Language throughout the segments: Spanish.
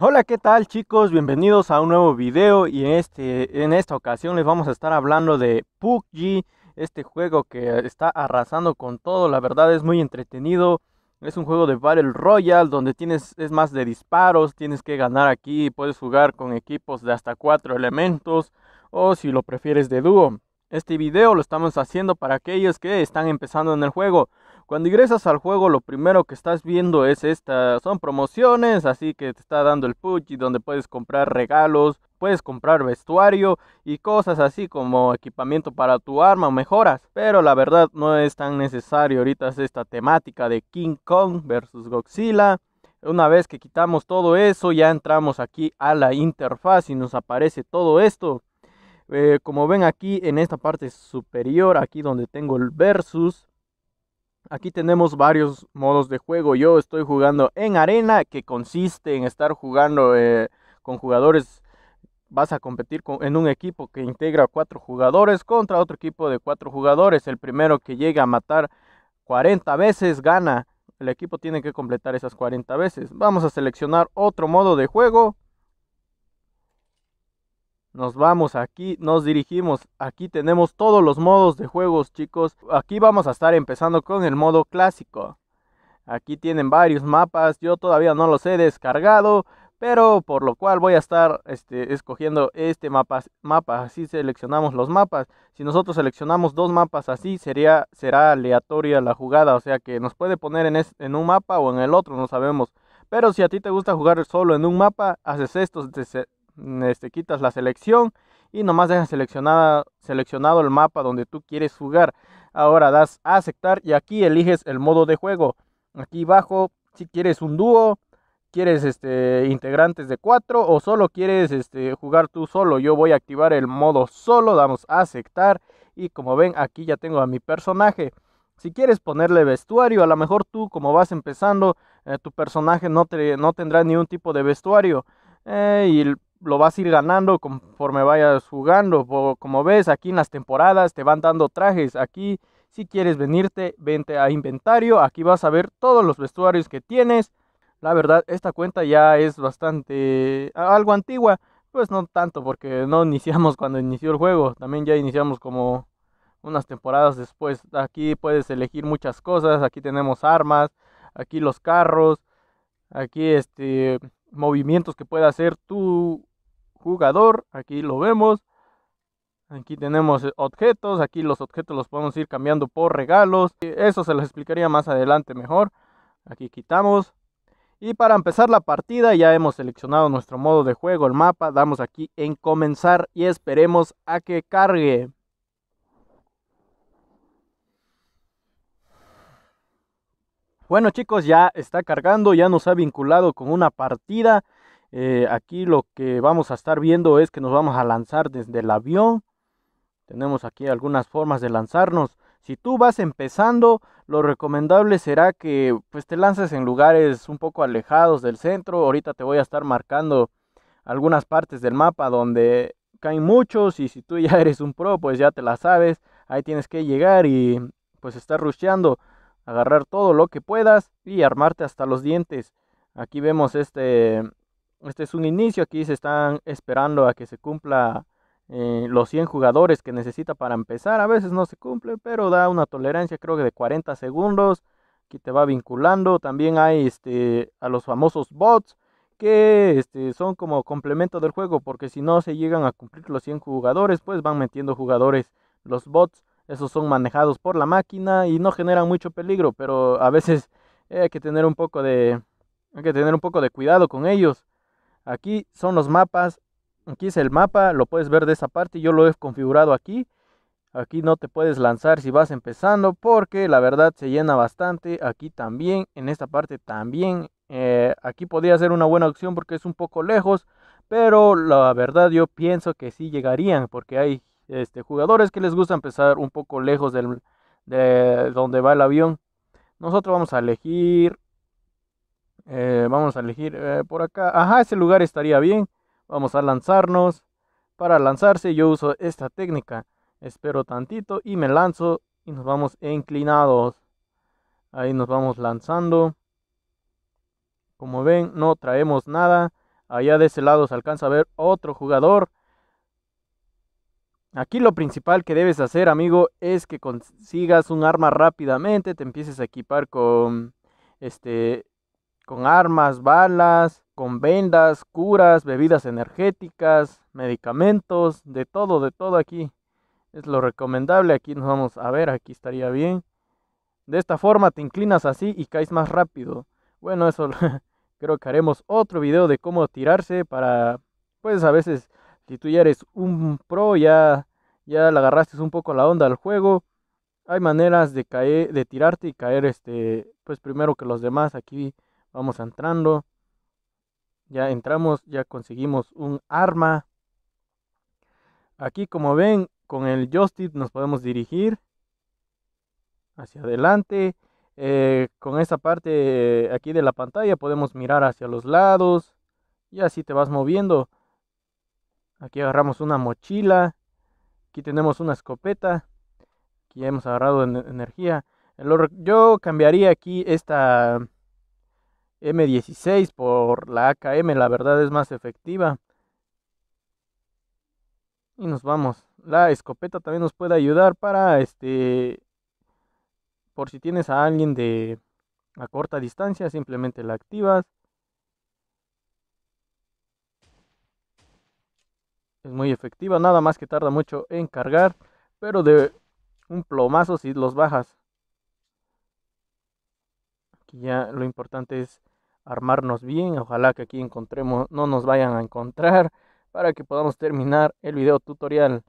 Hola, ¿qué tal chicos? Bienvenidos a un nuevo video y en, este, en esta ocasión les vamos a estar hablando de Puggy este juego que está arrasando con todo, la verdad es muy entretenido, es un juego de Battle Royale donde tienes, es más de disparos, tienes que ganar aquí, puedes jugar con equipos de hasta cuatro elementos o si lo prefieres de dúo. Este video lo estamos haciendo para aquellos que están empezando en el juego cuando ingresas al juego, lo primero que estás viendo es esta. Son promociones, así que te está dando el y donde puedes comprar regalos, puedes comprar vestuario y cosas así como equipamiento para tu arma, o mejoras. Pero la verdad no es tan necesario ahorita es esta temática de King Kong versus Godzilla. Una vez que quitamos todo eso, ya entramos aquí a la interfaz y nos aparece todo esto. Eh, como ven aquí en esta parte superior, aquí donde tengo el versus, Aquí tenemos varios modos de juego. Yo estoy jugando en arena, que consiste en estar jugando eh, con jugadores. Vas a competir en un equipo que integra cuatro jugadores contra otro equipo de cuatro jugadores. El primero que llega a matar 40 veces gana. El equipo tiene que completar esas 40 veces. Vamos a seleccionar otro modo de juego. Nos vamos aquí, nos dirigimos, aquí tenemos todos los modos de juegos chicos. Aquí vamos a estar empezando con el modo clásico. Aquí tienen varios mapas, yo todavía no los he descargado, pero por lo cual voy a estar este, escogiendo este mapa, así seleccionamos los mapas. Si nosotros seleccionamos dos mapas así, sería, será aleatoria la jugada, o sea que nos puede poner en, en un mapa o en el otro, no sabemos. Pero si a ti te gusta jugar solo en un mapa, haces esto, Mm, este, quitas la selección y nomás dejas seleccionada, seleccionado el mapa donde tú quieres jugar. Ahora das a aceptar y aquí eliges el modo de juego. Aquí abajo, si quieres un dúo, quieres este, integrantes de cuatro o solo quieres este, jugar tú solo. Yo voy a activar el modo solo, damos a aceptar y como ven aquí ya tengo a mi personaje. Si quieres ponerle vestuario, a lo mejor tú como vas empezando, eh, tu personaje no, te, no tendrá ni tipo de vestuario. Eh, y lo vas a ir ganando conforme vayas jugando. Como ves, aquí en las temporadas te van dando trajes. Aquí, si quieres venirte, vente a inventario. Aquí vas a ver todos los vestuarios que tienes. La verdad, esta cuenta ya es bastante algo antigua. Pues no tanto, porque no iniciamos cuando inició el juego. También ya iniciamos como unas temporadas después. Aquí puedes elegir muchas cosas. Aquí tenemos armas. Aquí los carros. Aquí este movimientos que pueda hacer tu jugador, aquí lo vemos. Aquí tenemos eh, objetos, aquí los objetos los podemos ir cambiando por regalos. Eh, eso se los explicaría más adelante mejor. Aquí quitamos. Y para empezar la partida ya hemos seleccionado nuestro modo de juego, el mapa. Damos aquí en comenzar y esperemos a que cargue. Bueno chicos, ya está cargando, ya nos ha vinculado con una partida. Eh, aquí lo que vamos a estar viendo es que nos vamos a lanzar desde el avión. Tenemos aquí algunas formas de lanzarnos. Si tú vas empezando, lo recomendable será que pues, te lances en lugares un poco alejados del centro. Ahorita te voy a estar marcando algunas partes del mapa donde caen muchos y si tú ya eres un pro, pues ya te la sabes. Ahí tienes que llegar y pues estar rusheando, agarrar todo lo que puedas y armarte hasta los dientes. Aquí vemos este este es un inicio, aquí se están esperando a que se cumpla eh, los 100 jugadores que necesita para empezar. A veces no se cumple, pero da una tolerancia creo que de 40 segundos. Aquí te va vinculando. También hay este, a los famosos bots que este, son como complemento del juego, porque si no se llegan a cumplir los 100 jugadores, pues van metiendo jugadores los bots. Esos son manejados por la máquina y no generan mucho peligro, pero a veces eh, hay que tener un poco de, hay que tener un poco de cuidado con ellos Aquí son los mapas. Aquí es el mapa, lo puedes ver de esa parte. Yo lo he configurado aquí. Aquí no te puedes lanzar si vas empezando porque la verdad se llena bastante. Aquí también, en esta parte también. Eh, aquí podría ser una buena opción porque es un poco lejos. Pero la verdad yo pienso que sí llegarían porque hay este, jugadores que les gusta empezar un poco lejos de donde va el avión. Nosotros vamos a elegir eh, vamos a elegir eh, por acá. Ajá, ese lugar estaría bien. Vamos a lanzarnos. Para lanzarse yo uso esta técnica. Espero tantito y me lanzo y nos vamos inclinados. Ahí nos vamos lanzando. Como ven, no traemos nada. Allá de ese lado se alcanza a ver otro jugador. Aquí lo principal que debes hacer, amigo, es que consigas un arma rápidamente, te empieces a equipar con este con armas, balas, con vendas, curas, bebidas energéticas, medicamentos, de todo, de todo aquí. Es lo recomendable, aquí nos vamos a ver, aquí estaría bien. De esta forma te inclinas así y caes más rápido. Bueno, eso creo que haremos otro video de cómo tirarse para, pues a veces, si tú ya eres un pro, ya, ya le agarraste un poco la onda al juego, hay maneras de caer, de tirarte y caer, este, pues primero que los demás aquí Vamos entrando. Ya entramos, ya conseguimos un arma. Aquí como ven, con el joystick nos podemos dirigir hacia adelante. Eh, con esta parte eh, aquí de la pantalla podemos mirar hacia los lados. Y así te vas moviendo. Aquí agarramos una mochila. Aquí tenemos una escopeta. Aquí hemos agarrado energía. Yo cambiaría aquí esta M16 por la AKM, la verdad es más efectiva. Y nos vamos. La escopeta también nos puede ayudar para este por si tienes a alguien de a corta distancia, simplemente la activas. Es muy efectiva, nada más que tarda mucho en cargar, pero de un plomazo si los bajas. Aquí ya lo importante es armarnos bien. Ojalá que aquí encontremos, no nos vayan a encontrar para que podamos terminar el video tutorial.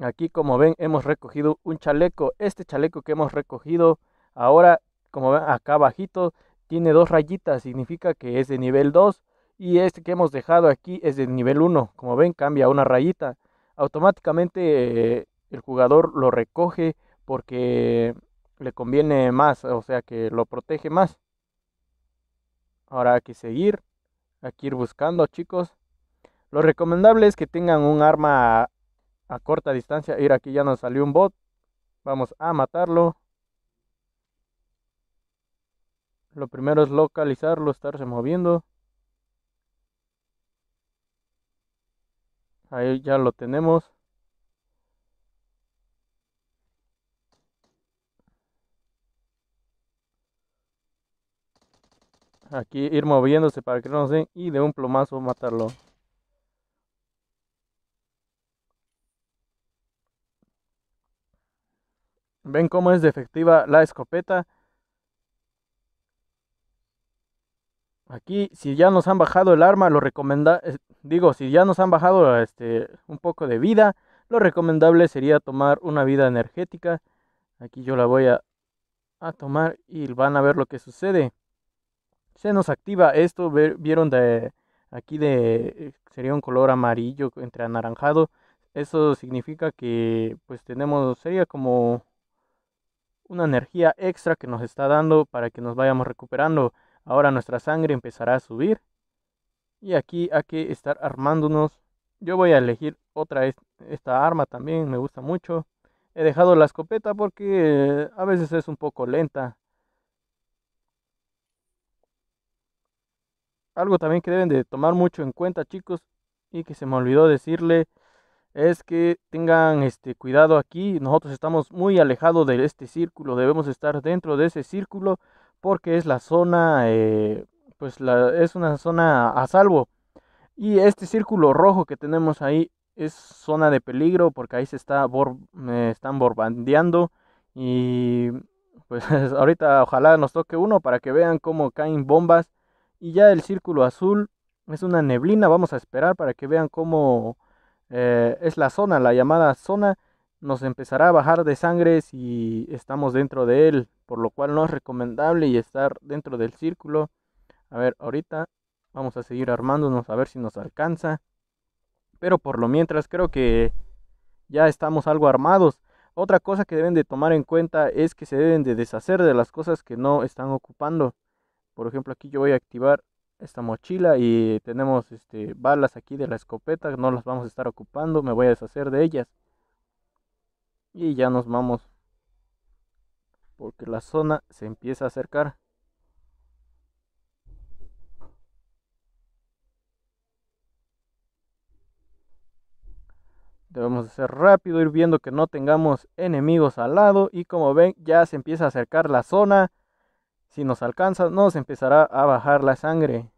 Aquí como ven hemos recogido un chaleco. Este chaleco que hemos recogido ahora, como ven acá abajito, tiene dos rayitas. Significa que es de nivel 2. Y este que hemos dejado aquí es de nivel 1. Como ven cambia una rayita. Automáticamente eh, el jugador lo recoge porque le conviene más, o sea que lo protege más. Ahora hay que seguir, hay que ir buscando, chicos. Lo recomendable es que tengan un arma a, corta distancia. Ir aquí ya nos salió un bot. Vamos a matarlo. Lo primero es localizarlo, estarse moviendo. Ahí ya lo tenemos. Aquí ir moviéndose para que no se den y de un plomazo matarlo. ¿Ven cómo es defectiva la escopeta? Aquí, si ya nos han bajado el arma, lo recomenda... Eh, digo, si ya nos han bajado este, un poco de vida, lo recomendable sería tomar una vida energética. Aquí yo la voy a tomar y van a ver lo que sucede se nos activa esto, vieron de aquí de sería un color amarillo entre anaranjado. Eso significa que pues tenemos sería como una energía extra que nos está dando para que nos vayamos recuperando. Ahora nuestra sangre empezará a subir. Y aquí hay que estar armándonos. Yo voy a elegir otra esta arma también, me gusta mucho. He dejado la escopeta porque eh, a veces es un poco lenta. Algo también que deben de tomar mucho en cuenta, chicos, y que se me olvidó decirle, es que tengan este cuidado aquí. Nosotros estamos muy alejados de este círculo, debemos estar dentro de ese círculo porque es la zona, eh, pues es una zona a salvo. Y este círculo rojo que tenemos ahí es zona de peligro porque ahí se está están borbandeando y pues ahorita ojalá nos toque uno para que vean cómo caen bombas y ya el círculo azul es una neblina, vamos a esperar para que vean cómo eh, es la zona, la llamada zona nos empezará a bajar de sangre si estamos dentro de él, por lo cual no es recomendable estar dentro del círculo. A ver, ahorita vamos a seguir armándonos a ver si nos alcanza. Pero por lo mientras creo que ya estamos algo armados. Otra cosa que deben de tomar en cuenta es que se deben de deshacer de las cosas que no están ocupando. Por ejemplo, aquí yo voy a activar esta mochila y tenemos este, balas aquí de la escopeta, no las vamos a estar ocupando, me voy a deshacer de ellas. Y ya nos vamos. Porque la zona se empieza a acercar. Debemos hacer ser rápido, ir viendo que no tengamos enemigos al lado. Y como ven, ya se empieza a acercar la zona. Si nos alcanza, nos empezará a bajar la sangre.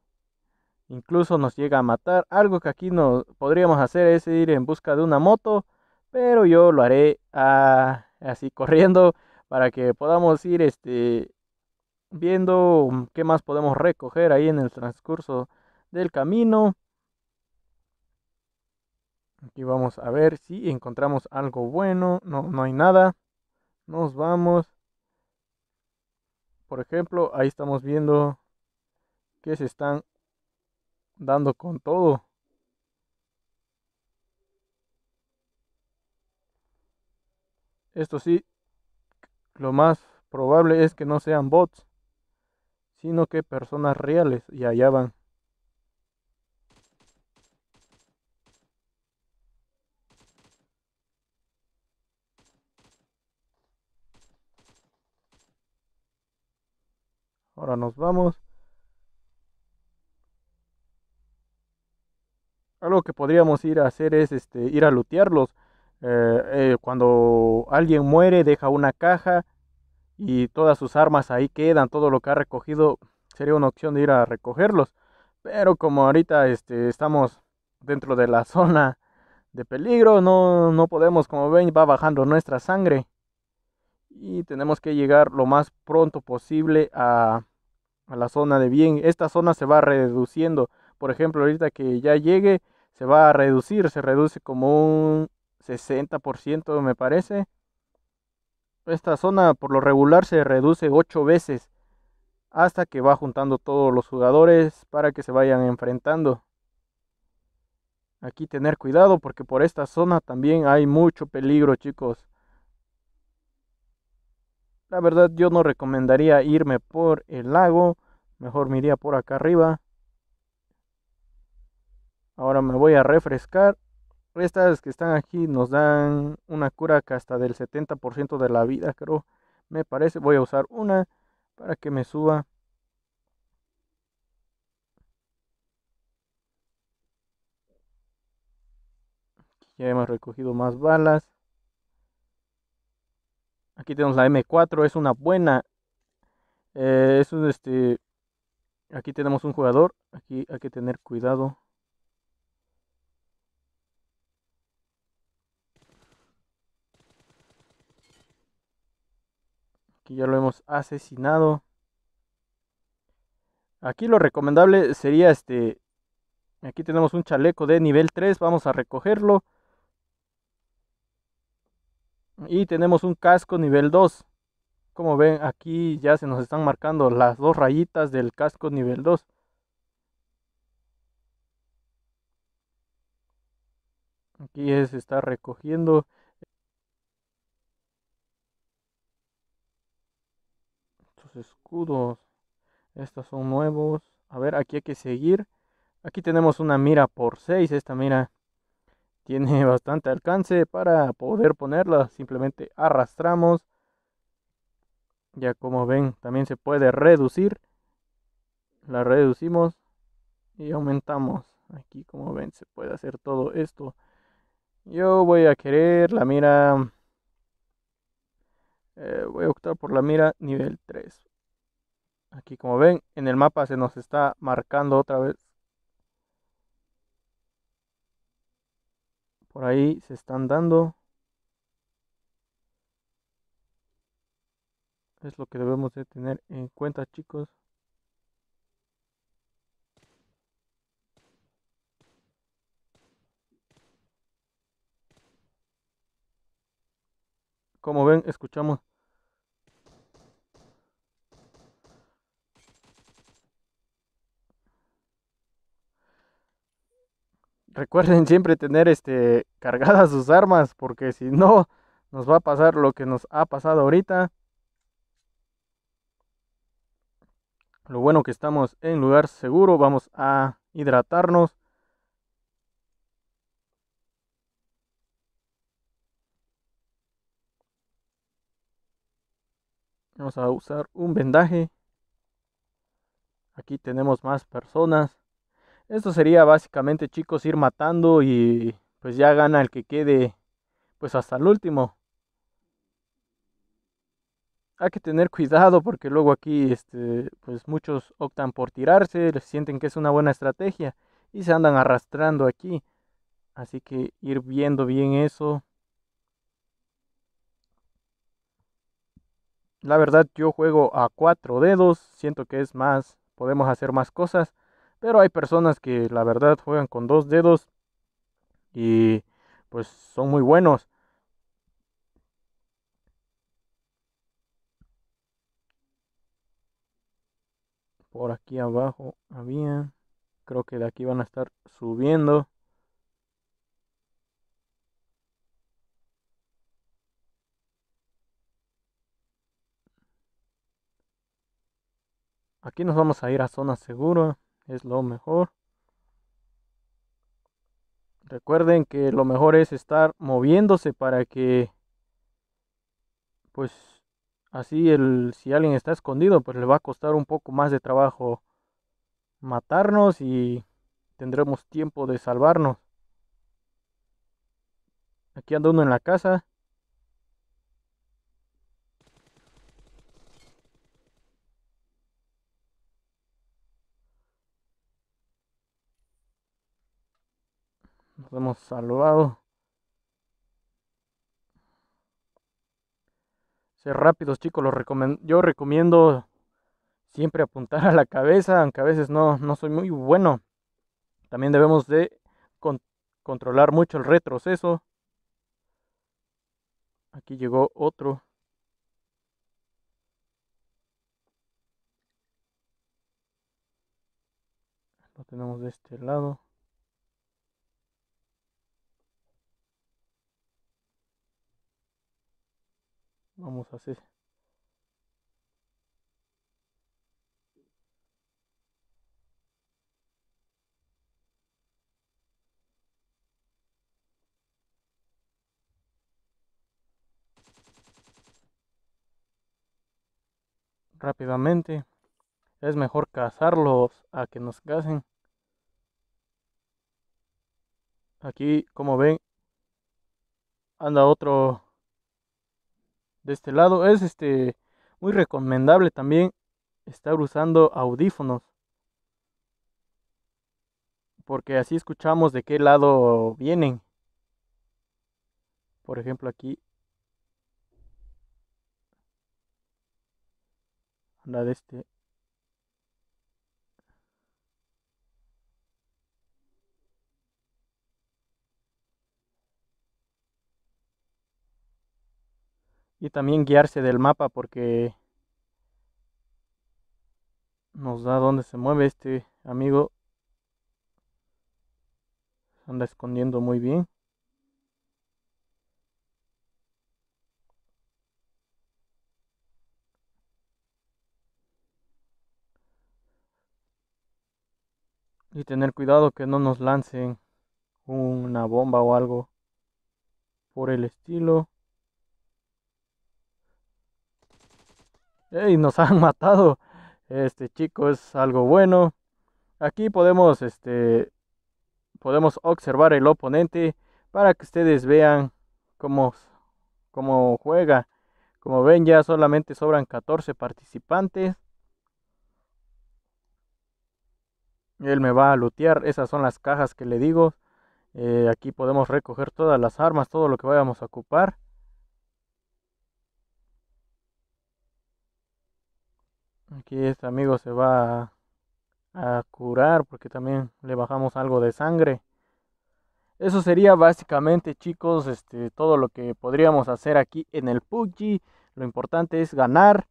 Incluso nos llega a matar. Algo que aquí nos podríamos hacer es ir en busca de una moto. Pero yo lo haré ah, así corriendo para que podamos ir este, viendo qué más podemos recoger ahí en el transcurso del camino. Aquí vamos a ver si encontramos algo bueno. No, no hay nada. Nos vamos. Por ejemplo, ahí estamos viendo que se están dando con todo. Esto sí, lo más probable es que no sean bots, sino que personas reales y allá van. Ahora nos vamos. Algo que podríamos ir a hacer es este, ir a lutearlos. Eh, eh, cuando alguien muere, deja una caja y todas sus armas ahí quedan, todo lo que ha recogido, sería una opción de ir a recogerlos. Pero como ahorita este, estamos dentro de la zona de peligro, no, no podemos, como ven, va bajando nuestra sangre. Y tenemos que llegar lo más pronto posible a, a la zona de bien. Esta zona se va reduciendo. Por ejemplo, ahorita que ya llegue, se va a reducir. Se reduce como un 60%, me parece. Esta zona por lo regular se reduce 8 veces hasta que va juntando todos los jugadores para que se vayan enfrentando. Aquí tener cuidado porque por esta zona también hay mucho peligro, chicos. La verdad yo no recomendaría irme por el lago, mejor me iría por acá arriba. Ahora me voy a refrescar. Estas que están aquí nos dan una cura que hasta del 70% de la vida, creo. Me parece, voy a usar una para que me suba. Ya hemos recogido más balas. Aquí tenemos la M4, es una buena. Eh, es este, aquí tenemos un jugador, aquí hay que tener cuidado. Aquí ya lo hemos asesinado. Aquí lo recomendable sería este... Aquí tenemos un chaleco de nivel 3, vamos a recogerlo y tenemos un casco nivel 2 como ven aquí ya se nos están marcando las dos rayitas del casco nivel 2 aquí se está recogiendo estos escudos estos son nuevos a ver aquí hay que seguir aquí tenemos una mira por 6 esta mira tiene bastante alcance para poder ponerla. Simplemente arrastramos. Ya como ven, también se puede reducir. La reducimos y aumentamos. Aquí como ven, se puede hacer todo esto. Yo voy a querer la mira... Eh, voy a optar por la mira nivel 3. Aquí como ven, en el mapa se nos está marcando otra vez Por ahí se están dando. Es lo que debemos de tener en cuenta, chicos. Como ven, escuchamos recuerden siempre tener este, cargadas sus armas, porque si no, nos va a pasar lo que nos ha pasado ahorita. Lo bueno que estamos en lugar seguro, vamos a hidratarnos. Vamos a usar un vendaje. Aquí tenemos más personas. Esto sería básicamente, chicos, ir matando y pues ya gana el que quede pues hasta el último. Hay que tener cuidado porque luego aquí este pues muchos optan por tirarse, sienten que es una buena estrategia y se andan arrastrando aquí. Así que ir viendo bien eso. La verdad yo juego a cuatro dedos, siento que es más, podemos hacer más cosas. Pero hay personas que la verdad juegan con dos dedos y pues son muy buenos. Por aquí abajo había. Creo que de aquí van a estar subiendo. Aquí nos vamos a ir a zona segura es lo mejor. Recuerden que lo mejor es estar moviéndose para que, pues, así el, si alguien está escondido, pues le va a costar un poco más de trabajo matarnos y tendremos tiempo de salvarnos. Aquí anda uno en la casa, Nos hemos salvado. Ser rápidos, chicos. Los yo recomiendo siempre apuntar a la cabeza, aunque a veces no, soy muy bueno. También debemos de controlar mucho el retroceso. Aquí llegó otro. Lo tenemos de este lado. vamos a hacer rápidamente es mejor cazarlos a que nos casen aquí como ven anda otro de este lado. Es este muy recomendable también estar usando audífonos. Porque así escuchamos de qué lado vienen. Por ejemplo, aquí la de este y también guiarse del mapa porque nos da dónde se mueve este amigo anda escondiendo muy bien y tener cuidado que no nos lancen una bomba o algo por el estilo Eh, y nos han matado. Este chico es algo bueno. Aquí podemos, este, podemos observar el oponente para que ustedes vean cómo, cómo juega. Como ven ya solamente sobran 14 participantes. Él me va a lootear. Esas son las cajas que le digo. Eh, aquí podemos recoger todas las armas, todo lo que vayamos a ocupar. Aquí este amigo se va a, curar porque también le bajamos algo de sangre. Eso sería básicamente, chicos, este, todo lo que podríamos hacer aquí en el PUBG. Lo importante es ganar.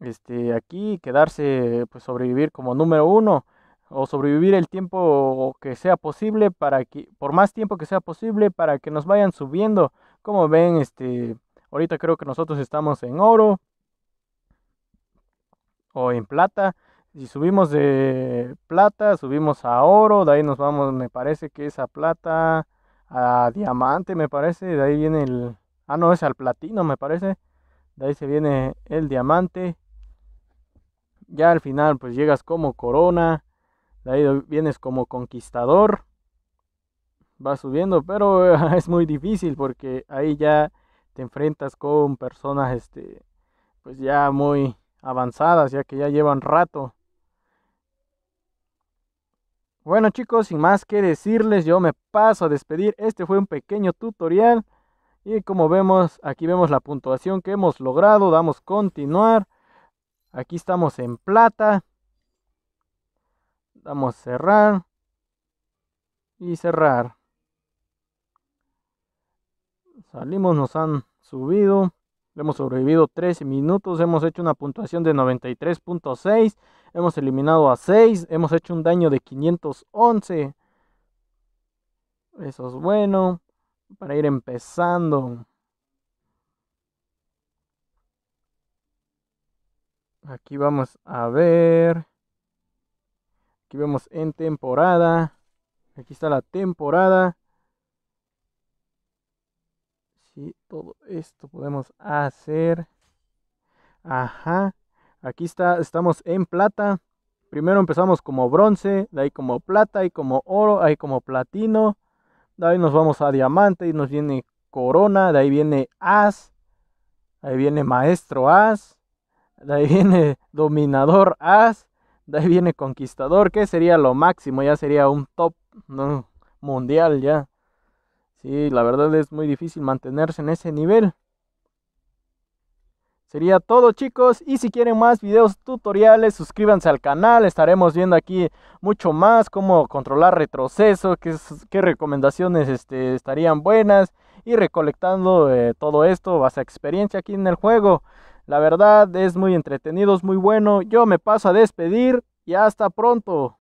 Este, aquí quedarse, pues sobrevivir como número uno o sobrevivir el tiempo que sea posible para que, por más tiempo que sea posible, para que nos vayan subiendo. Como ven, este, ahorita creo que nosotros estamos en oro o en plata. Si subimos de plata, subimos a oro, de ahí nos vamos, me parece que es a plata, a diamante, me parece, de ahí viene el... Ah, no, es al platino, me parece. De ahí se viene el diamante. Ya al final, pues llegas como corona. De ahí vienes como conquistador. Vas subiendo, pero es muy difícil porque ahí ya te enfrentas con personas, este, pues ya muy, avanzadas, ya que ya llevan rato. Bueno chicos, sin más que decirles, yo me paso a despedir. Este fue un pequeño tutorial. Y como vemos, aquí vemos la puntuación que hemos logrado. Damos continuar. Aquí estamos en plata. Damos cerrar. Y cerrar. Salimos, nos han subido. Hemos sobrevivido 13 minutos, hemos hecho una puntuación de 93.6, hemos eliminado a 6, hemos hecho un daño de 511. Eso es bueno para ir empezando. Aquí vamos a ver. Aquí vemos en temporada. Aquí está la temporada. Si todo esto podemos hacer. Ajá. Aquí está, estamos en plata. Primero empezamos como bronce, de ahí como plata, y como oro, ahí como platino. De ahí nos vamos a diamante y nos viene corona, de ahí viene as, de ahí viene maestro as, de ahí viene dominador as, de ahí viene conquistador, que sería lo máximo, ya sería un top mundial ya. Sí, la verdad es muy difícil mantenerse en ese nivel. Sería todo chicos y si quieren más videos tutoriales suscríbanse al canal, estaremos viendo aquí mucho más cómo controlar retroceso, qué, recomendaciones este, estarían buenas y recolectando eh, todo esto, vas a experiencia aquí en el juego. La verdad es muy entretenido, es muy bueno, yo me paso a despedir y hasta pronto.